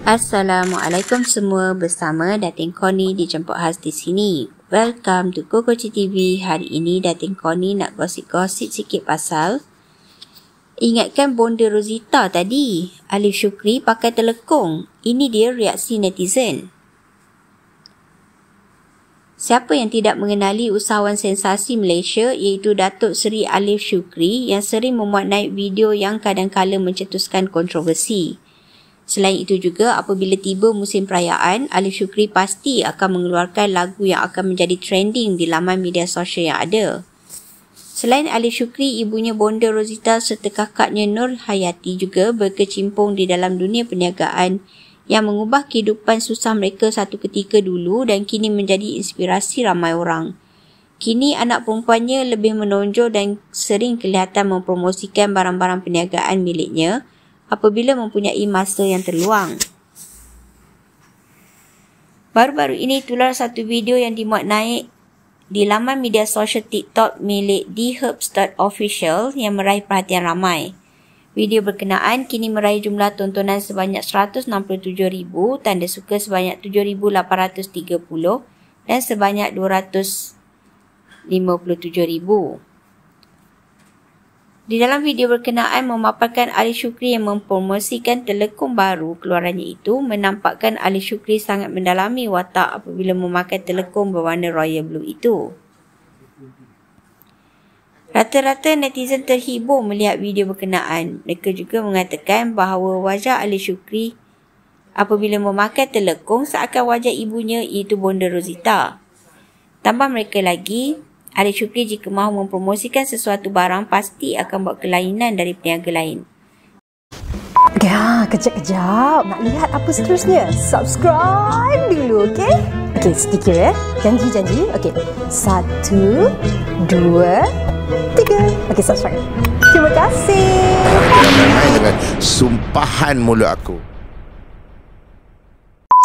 Assalamualaikum semua bersama Dating Koni di Jemput Has di sini. Welcome to Koko TV. Hari ini Dating Koni nak gosip-gosip sikit pasal Ingatkan bonda Rosita tadi. Alif Shukri pakai telekung. Ini dia reaksi netizen. Siapa yang tidak mengenali usahawan sensasi Malaysia iaitu Datuk Seri Alif Shukri yang sering memuat naik video yang kadang-kala mencetuskan kontroversi. Selain itu juga, apabila tiba musim perayaan, Alif Shukri pasti akan mengeluarkan lagu yang akan menjadi trending di laman media sosial yang ada. Selain Alif Shukri, ibunya Bonda Rosita serta kakaknya Nur Hayati juga berkecimpung di dalam dunia perniagaan yang mengubah kehidupan susah mereka satu ketika dulu dan kini menjadi inspirasi ramai orang. Kini anak perempuannya lebih menonjol dan sering kelihatan mempromosikan barang-barang perniagaan miliknya apabila mempunyai masa yang terluang. Baru-baru ini tular satu video yang dimuat naik di laman media sosial TikTok milik e TheHerbs.Official yang meraih perhatian ramai. Video berkenaan kini meraih jumlah tontonan sebanyak 167,000, tanda suka sebanyak 7,830 dan sebanyak 257,000. Di dalam video berkenaan memaparkan Ali Shukri yang mempromosikan telekom baru keluarannya itu menampakkan Ali Shukri sangat mendalami watak apabila memakai telekom berwarna royal blue itu. Rata-rata netizen terhibur melihat video berkenaan. Mereka juga mengatakan bahawa wajah Ali Shukri apabila memakai telekong seakan wajah ibunya iaitu Bonda Rosita. Tambah mereka lagi, ada cuplik jika mahu mempromosikan sesuatu barang pasti akan buat kelainan dari peniaga lain. Ya, kejap-kejap. Nak lihat apa seterusnya? Subscribe dulu, okey? Okey, sedikit ya. Eh. Janji-janji. Okey. Satu, dua, tiga. Okey, subscribe. Terima kasih. Dengan sumpahan mulut aku.